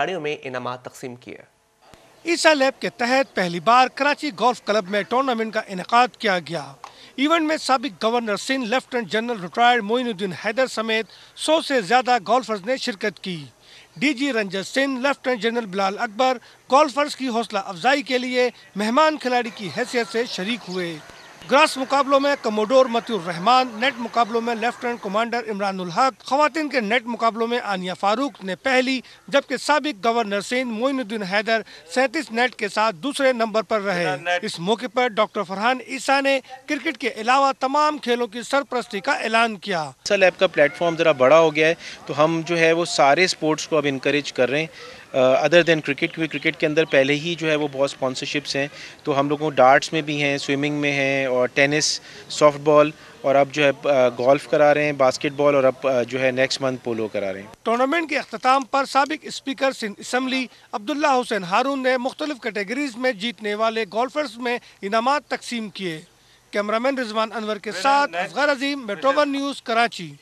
खिलाड़ियों में इनाम तकसीम किए ईसा लैब के तहत पहली बार कराची गोल्फ क्लब में टूर्नामेंट का इनका किया गया इवेंट में सबक governor Sindh lieutenant general retired Moinuddin Haider समेत सौ से ज्यादा गोल्फर्स ने शिरकत की DG rangers Sindh lieutenant general Bilal Akbar golfers की हौसला अफजाई के लिए मेहमान खिलाड़ी की हैसियत से शरीक हुए ग्रास मुकाबलों में कमोडोर मतियुर रहमान नेट मुकाबलों में लेफ्टिनेंट कमांडर इमरान उल हक खातन के नेट मुकाबलों में आनिया फारूक ने पहली जबकि सबक गवर्नर सिंह मोइनुद्दीन हैदर सैंतीस नेट के साथ दूसरे नंबर पर रहे इस मौके पर डॉक्टर फरहान ईसा ने क्रिकेट के अलावा तमाम खेलों की सरप्रस्ती का ऐलान किया सल ऐप का प्लेटफॉर्म ज़रा बड़ा हो गया है तो हम जो है वो सारे स्पोर्ट्स को अब इंकरेज कर रहे हैं अदर देन क्रिकेट क्योंकि क्रिकेट के अंदर पहले ही जो है वो बहुत स्पॉन्सरशिप्स हैं तो हम लोगों डार्ट्स में भी हैं स्विमिंग में हैं और टेनिस सॉफ्ट और अब जो है गोल्फ करा रहे हैं बास्केटबॉल और अब जो है नेक्स्ट मंथ पोलो करा रहे हैं टूर्नामेंट के अख्ताम पर सबक स्पीकर सिंध इसम्बली अब्दुल्ला हुसैन हारून ने मुख्तलिफ कैटेगरीज में जीतने वाले गोल्फर्स में इनाम तकसीम किए कैमरामैन रिजवान अनवर के साथ अफगर अजीम मेट्रोवन न्यूज़ कराची